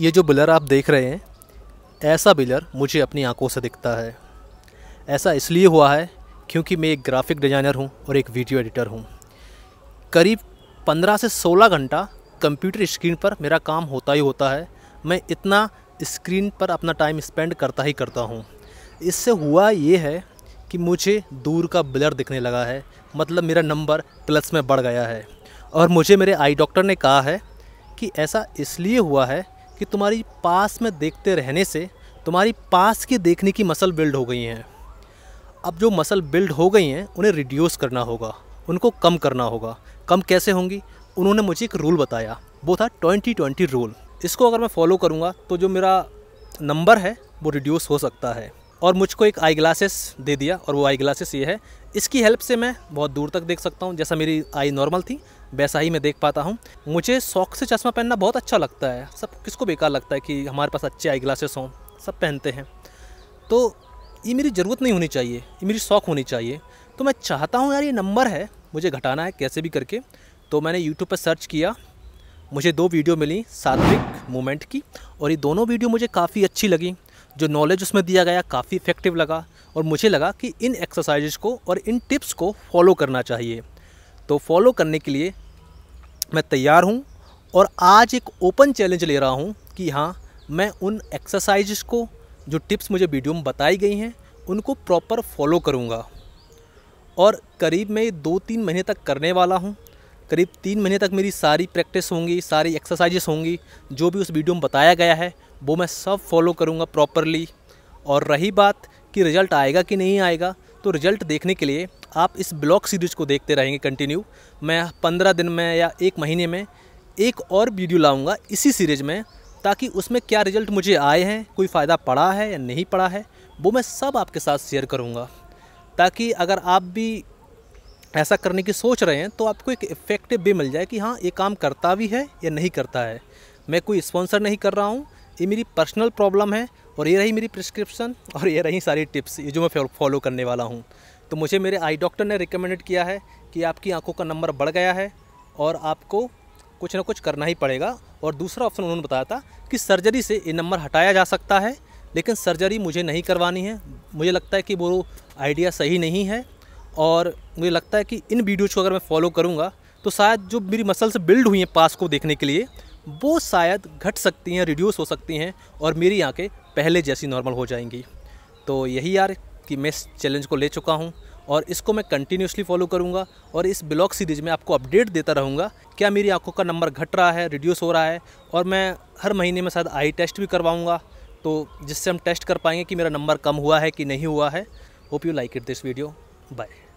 ये जो बिलर आप देख रहे हैं ऐसा बिलर मुझे अपनी आंखों से दिखता है ऐसा इसलिए हुआ है क्योंकि मैं एक ग्राफिक डिज़ाइनर हूँ और एक वीडियो एडिटर हूँ करीब 15 से 16 घंटा कंप्यूटर स्क्रीन पर मेरा काम होता ही होता है मैं इतना स्क्रीन पर अपना टाइम स्पेंड करता ही करता हूँ इससे हुआ ये है कि मुझे दूर का ब्लर दिखने लगा है मतलब मेरा नंबर प्लस में बढ़ गया है और मुझे मेरे आई डॉक्टर ने कहा है कि ऐसा इसलिए हुआ है कि तुम्हारी पास में देखते रहने से तुम्हारी पास के देखने की मसल बिल्ड हो गई हैं अब जो मसल बिल्ड हो गई हैं उन्हें रिड्यूस करना होगा उनको कम करना होगा कम कैसे होंगी उन्होंने मुझे एक रूल बताया वो था ट्वेंटी ट्वेंटी रूल इसको अगर मैं फॉलो करूँगा तो जो मेरा नंबर है वो रिड्यूस हो सकता है और मुझको एक आई ग्लासेस दे दिया और वो आई ग्लासेस ये है इसकी हेल्प से मैं बहुत दूर तक देख सकता हूँ जैसा मेरी आई नॉर्मल थी वैसा ही मैं देख पाता हूँ मुझे शौक से चश्मा पहनना बहुत अच्छा लगता है सब किसको बेकार लगता है कि हमारे पास अच्छे आई ग्लासेस हों सब पहनते हैं तो ये मेरी ज़रूरत नहीं होनी चाहिए ये मेरी शौक होनी चाहिए तो मैं चाहता हूँ यार ये नंबर है मुझे घटाना है कैसे भी करके तो मैंने यूट्यूब पर सर्च किया मुझे दो वीडियो मिली सात्विक मूवमेंट की और ये दोनों वीडियो मुझे काफ़ी अच्छी लगी जो नॉलेज उसमें दिया गया काफ़ी इफेक्टिव लगा और मुझे लगा कि इन एक्सरसाइज़ को और इन टिप्स को फॉलो करना चाहिए तो फॉलो करने के लिए मैं तैयार हूँ और आज एक ओपन चैलेंज ले रहा हूँ कि हाँ मैं उन एक्सरसाइज़ को जो टिप्स मुझे वीडियो में बताई गई हैं उनको प्रॉपर फॉलो करूँगा और करीब मैं दो तीन महीने तक करने वाला हूँ करीब तीन महीने तक मेरी सारी प्रैक्टिस होंगी सारी एक्सरसाइजेस होंगी जो भी उस वीडियो में बताया गया है वो मैं सब फॉलो करूँगा प्रॉपरली और रही बात कि रिज़ल्ट आएगा कि नहीं आएगा तो रिज़ल्ट देखने के लिए आप इस ब्लॉग सीरीज़ को देखते रहेंगे कंटिन्यू मैं पंद्रह दिन में या एक महीने में एक और वीडियो लाऊंगा इसी सीरीज़ में ताकि उसमें क्या रिज़ल्ट मुझे आए हैं कोई फ़ायदा पड़ा है या नहीं पड़ा है वो मैं सब आपके साथ शेयर करूँगा ताकि अगर आप भी ऐसा करने की सोच रहे हैं तो आपको एक इफेक्टिव भी मिल जाए कि हाँ ये काम करता भी है या नहीं करता है मैं कोई स्पॉन्सर नहीं कर रहा हूँ ये मेरी पर्सनल प्रॉब्लम है और ये रही मेरी प्रिस्क्रिप्शन और ये रही सारी टिप्स ये जो मैं फॉलो करने वाला हूँ तो मुझे मेरे आई डॉक्टर ने रिकमेंडेड किया है कि आपकी आंखों का नंबर बढ़ गया है और आपको कुछ ना कुछ करना ही पड़ेगा और दूसरा ऑप्शन उन्होंने बताया था कि सर्जरी से ये नंबर हटाया जा सकता है लेकिन सर्जरी मुझे नहीं करवानी है मुझे लगता है कि वो आइडिया सही नहीं है और मुझे लगता है कि इन वीडियोज़ को अगर मैं फॉलो करूँगा तो शायद जो मेरी मसल्स बिल्ड हुई हैं पास को देखने के लिए वो शायद घट सकती हैं रिड्यूस हो सकती हैं और मेरी आंखें पहले जैसी नॉर्मल हो जाएंगी तो यही यार कि मैं इस चैलेंज को ले चुका हूँ और इसको मैं कंटिन्यूसली फॉलो करूँगा और इस ब्लॉग सीरीज़ में आपको अपडेट देता रहूँगा क्या मेरी आंखों का नंबर घट रहा है रिड्यूस हो रहा है और मैं हर महीने में शायद आई टेस्ट भी करवाऊँगा तो जिससे हम टेस्ट कर पाएंगे कि मेरा नंबर कम हुआ है कि नहीं हुआ है hope you like it this video Bye.